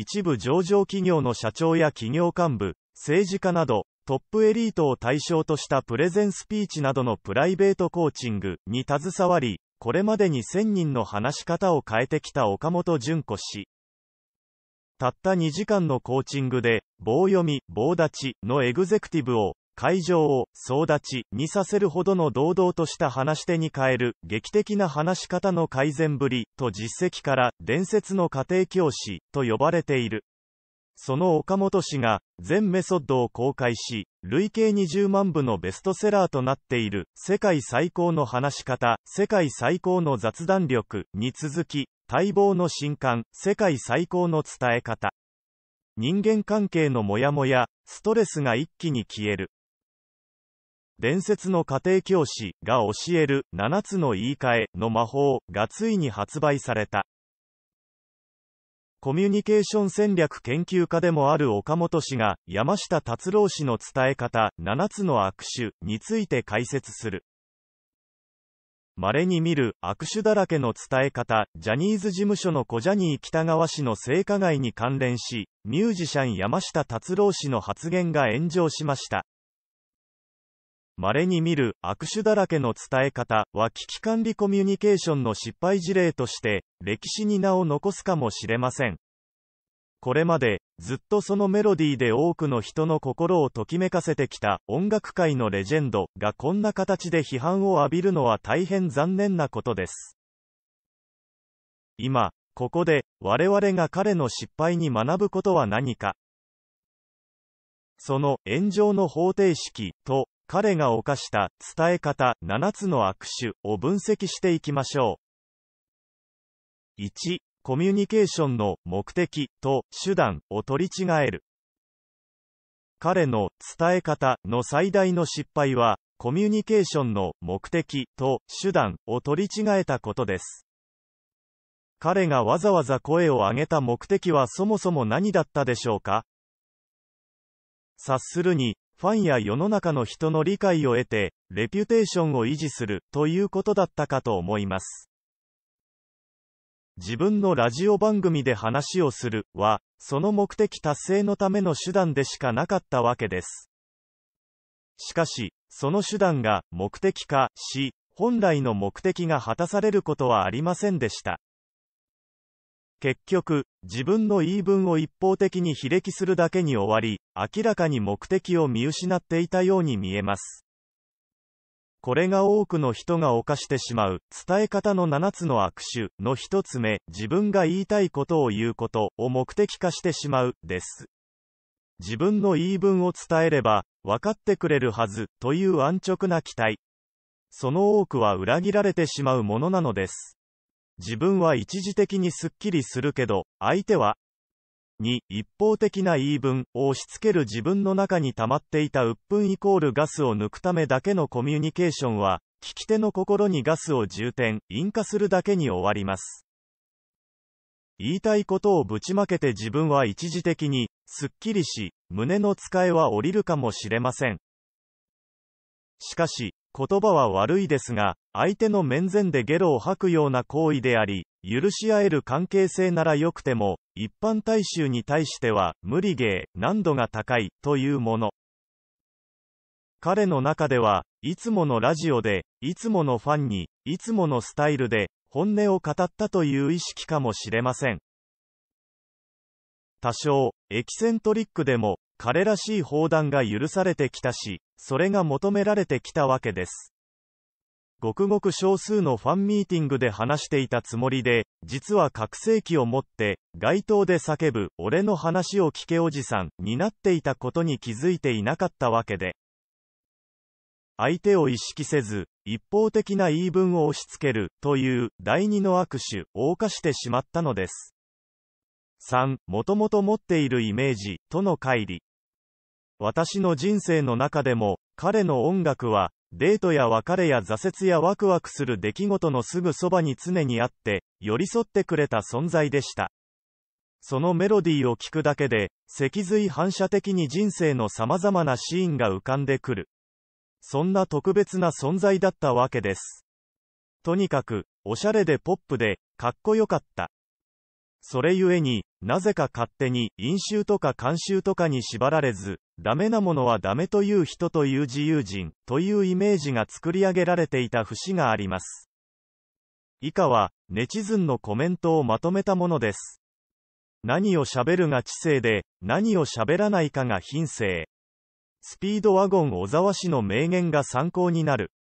一部上場企業の社長や企業幹部、政治家など、トップエリートを対象としたプレゼンスピーチなどのプライベートコーチングに携わり、これまでに1000人の話し方を変えてきた岡本淳子氏。たった2時間のコーチングで、棒読み、棒立ちのエグゼクティブを会場を総立ちにさせるほどの堂々とした話し手に変える劇的な話し方の改善ぶりと実績から伝説の家庭教師と呼ばれている。その岡本氏が全メソッドを公開し、累計20万部のベストセラーとなっている世界最高の話し方、世界最高の雑談力に続き、待望の新刊、世界最高の伝え方。人間関係のモヤモヤ、ストレスが一気に消える。伝説の家庭教師が教える7つの言い換えの魔法がついに発売された。コミュニケーション戦略研究家でもある岡本氏が山下達郎氏の伝え方7つの握手について解説する。稀に見る握手だらけの伝え方、ジャニーズ事務所の小ジャニー北川氏の性加害に関連し、ミュージシャン山下達郎氏の発言が炎上しました。稀に見る握手だらけの伝え方は危機管理コミュニケーションの失敗事例として歴史に名を残すかもしれません。これまでずっとそのメロディーで多くの人の心をときめかせてきた音楽界のレジェンドがこんな形で批判を浴びるのは大変残念なことです。今、ここで我々が彼の失敗に学ぶことは何か。その炎上の方程式と彼が犯した伝え方7つの悪手を分析していきましょう。1、コミュニケーションの目的と手段を取り違える。彼の伝え方の最大の失敗は、コミュニケーションの目的と手段を取り違えたことです。彼がわざわざ声を上げた目的はそもそも何だったでしょうか察するに、ファンや世の中の人の理解を得て、レピュテーションを維持するということだったかと思います。自分のラジオ番組で話をするは、その目的達成のための手段でしかなかったわけです。しかし、その手段が目的化し、本来の目的が果たされることはありませんでした。結局、自分の言い分を一方的に非歴するだけに終わり、明らかに目的を見失っていたように見えます。これが多くの人が犯してしまう、伝え方の7つの悪手の1つ目、自分が言いたいことを言うことを目的化してしまう、です。自分の言い分を伝えれば、分かってくれるはず、という安直な期待。その多くは裏切られてしまうものなのです。自分は一時的にすっきりするけど、相手は、に、一方的な言い分を押し付ける自分の中に溜まっていた鬱憤イコールガスを抜くためだけのコミュニケーションは、聞き手の心にガスを充填、引火するだけに終わります。言いたいことをぶちまけて自分は一時的に、すっきりし、胸の使えは降りるかもしれません。しかし、言葉は悪いですが、相手の面前でゲロを吐くような行為であり、許し合える関係性なら良くても、一般大衆に対しては、無理ゲー、難度が高い、というもの。彼の中では、いつものラジオで、いつものファンに、いつものスタイルで、本音を語ったという意識かもしれません。多少、エキセントリックでも、彼らしい砲弾が許されてきたし、それが求められてきたわけです。ごくごく少数のファンミーティングで話していたつもりで、実は拡声器を持って、街頭で叫ぶ、俺の話を聞けおじさん、になっていたことに気づいていなかったわけで。相手を意識せず、一方的な言い分を押し付ける、という、第二の握手、を犯してしまったのです。3、もともと持っているイメージ、との乖離。私の人生の中でも、彼の音楽は、デートや別れや挫折やワクワクする出来事のすぐそばに常にあって、寄り添ってくれた存在でした。そのメロディーを聴くだけで、脊髄反射的に人生の様々なシーンが浮かんでくる。そんな特別な存在だったわけです。とにかく、おしゃれでポップで、かっこよかった。それゆえに、なぜか勝手に、飲酒とか慣習とかに縛られず、ダメなものはダメという人という自由人、というイメージが作り上げられていた節があります。以下は、ネチズンのコメントをまとめたものです。何を喋るが知性で、何を喋らないかが品性。スピードワゴン小沢氏の名言が参考になる。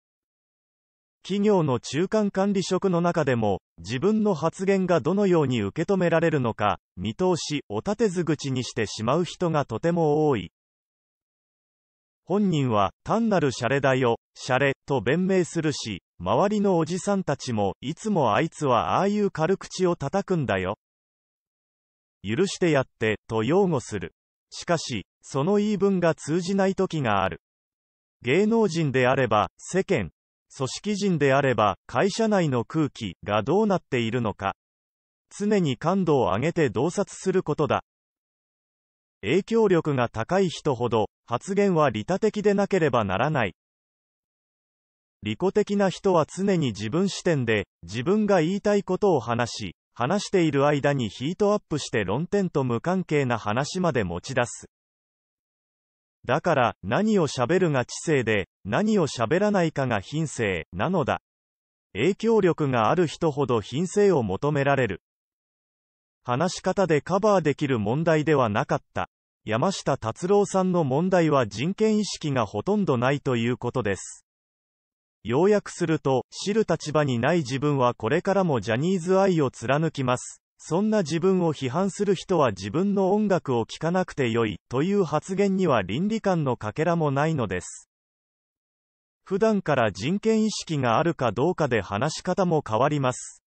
企業の中間管理職の中でも、自分の発言がどのように受け止められるのか、見通し、お立てず口にしてしまう人がとても多い。本人は、単なるシャレだよ、シャレ、と弁明するし、周りのおじさんたちも、いつもあいつはああいう軽口を叩くんだよ。許してやって、と擁護する。しかし、その言い分が通じない時がある。芸能人であれば、世間、組織人であれば、会社内の空気がどうなっているのか。常に感度を上げて洞察することだ。影響力が高い人ほど、発言は利他的でなければならない。利己的な人は常に自分視点で、自分が言いたいことを話し、話している間にヒートアップして論点と無関係な話まで持ち出す。だから、何を喋るが知性で、何を喋らないかが品性、なのだ。影響力がある人ほど品性を求められる。話し方でカバーできる問題ではなかった。山下達郎さんの問題は人権意識がほとんどないということです。要約すると、知る立場にない自分はこれからもジャニーズ愛を貫きます。そんな自分を批判する人は自分の音楽を聴かなくてよい、という発言には倫理観のかけらもないのです。普段から人権意識があるかどうかで話し方も変わります。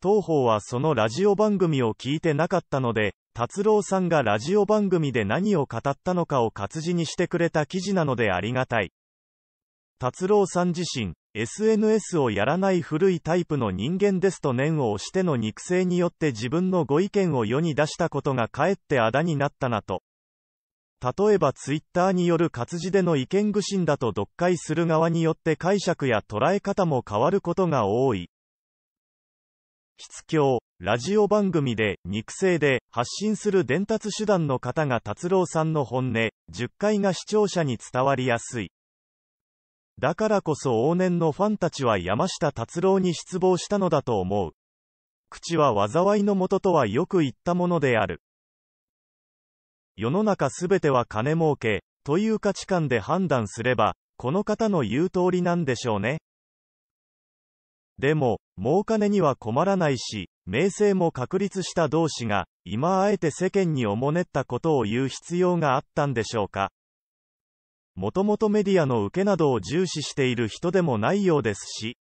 当方はそのラジオ番組を聞いてなかったので、達郎さんがラジオ番組で何を語ったのかを活字にしてくれた記事なのでありがたい。達郎さん自身、SNS をやらない古いタイプの人間ですと念を押しての肉声によって自分のご意見を世に出したことがかえってあだになったなと。例えばツイッターによる活字での意見具信だと読解する側によって解釈や捉え方も変わることが多い。筆教、ラジオ番組で、肉声で、発信する伝達手段の方が達郎さんの本音、10回が視聴者に伝わりやすい。だからこそ往年のファンたちは山下達郎に失望したのだと思う。口は災いのもととはよく言ったものである。世の中すべては金儲け、という価値観で判断すれば、この方の言う通りなんでしょうね。でも、儲金には困らないし、名声も確立した同士が、今あえて世間におもねったことを言う必要があったんでしょうか。もともとメディアの受けなどを重視している人でもないようですし、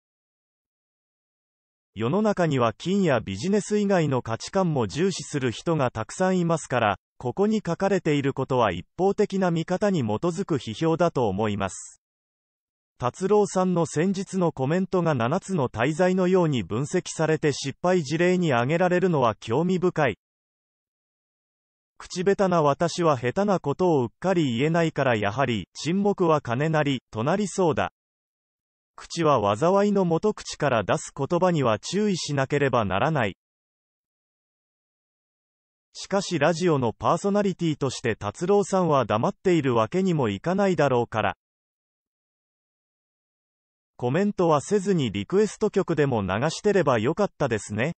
世の中には金やビジネス以外の価値観も重視する人がたくさんいますから、ここに書かれていることは一方的な見方に基づく批評だと思います。達郎さんの先日のコメントが7つの滞在のように分析されて失敗事例に挙げられるのは興味深い。口下手な私は下手なことをうっかり言えないからやはり、沈黙は金なり、となりそうだ。口は災いの元口から出す言葉には注意しなければならない。しかしラジオのパーソナリティとして達郎さんは黙っているわけにもいかないだろうから。コメントはせずにリクエスト曲でも流してればよかったですね。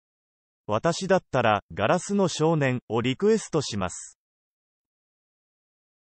私だったら、ガラスの少年をリクエストします。